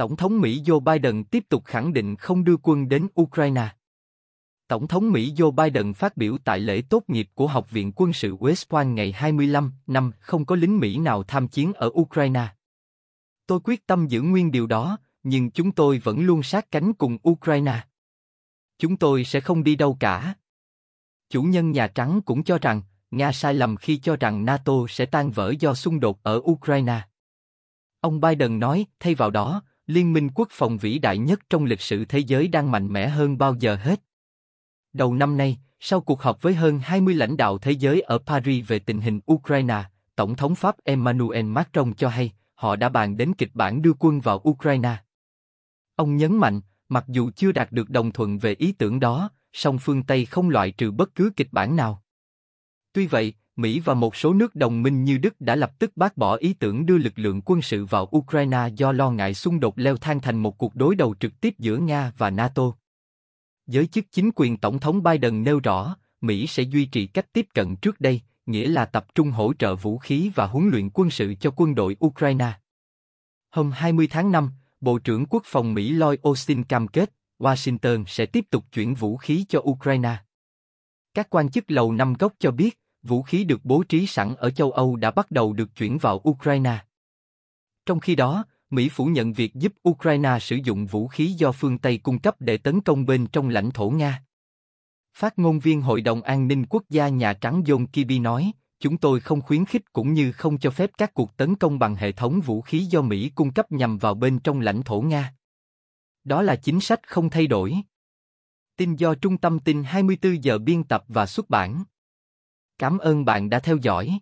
Tổng thống Mỹ Joe Biden tiếp tục khẳng định không đưa quân đến Ukraine. Tổng thống Mỹ Joe Biden phát biểu tại lễ tốt nghiệp của Học viện Quân sự West Point ngày 25 năm không có lính Mỹ nào tham chiến ở Ukraine. Tôi quyết tâm giữ nguyên điều đó, nhưng chúng tôi vẫn luôn sát cánh cùng Ukraine. Chúng tôi sẽ không đi đâu cả. Chủ nhân Nhà Trắng cũng cho rằng, Nga sai lầm khi cho rằng NATO sẽ tan vỡ do xung đột ở Ukraine. Ông Biden nói, thay vào đó, Liên minh quốc phòng vĩ đại nhất trong lịch sử thế giới đang mạnh mẽ hơn bao giờ hết. Đầu năm nay, sau cuộc họp với hơn 20 lãnh đạo thế giới ở Paris về tình hình Ukraine, Tổng thống Pháp Emmanuel Macron cho hay họ đã bàn đến kịch bản đưa quân vào Ukraine. Ông nhấn mạnh, mặc dù chưa đạt được đồng thuận về ý tưởng đó, song phương Tây không loại trừ bất cứ kịch bản nào. Tuy vậy, Mỹ và một số nước đồng minh như Đức đã lập tức bác bỏ ý tưởng đưa lực lượng quân sự vào Ukraine do lo ngại xung đột leo thang thành một cuộc đối đầu trực tiếp giữa Nga và NATO. Giới chức chính quyền Tổng thống Biden nêu rõ, Mỹ sẽ duy trì cách tiếp cận trước đây, nghĩa là tập trung hỗ trợ vũ khí và huấn luyện quân sự cho quân đội Ukraine. Hôm 20 tháng 5, Bộ trưởng Quốc phòng Mỹ Lloyd Austin cam kết, Washington sẽ tiếp tục chuyển vũ khí cho Ukraine. Các quan chức lầu năm góc cho biết, vũ khí được bố trí sẵn ở châu Âu đã bắt đầu được chuyển vào Ukraine. Trong khi đó, Mỹ phủ nhận việc giúp Ukraine sử dụng vũ khí do phương Tây cung cấp để tấn công bên trong lãnh thổ Nga. Phát ngôn viên Hội đồng An ninh Quốc gia Nhà Trắng John Kirby nói, chúng tôi không khuyến khích cũng như không cho phép các cuộc tấn công bằng hệ thống vũ khí do Mỹ cung cấp nhằm vào bên trong lãnh thổ Nga. Đó là chính sách không thay đổi. Tin do Trung tâm tin 24 giờ biên tập và xuất bản. Cảm ơn bạn đã theo dõi.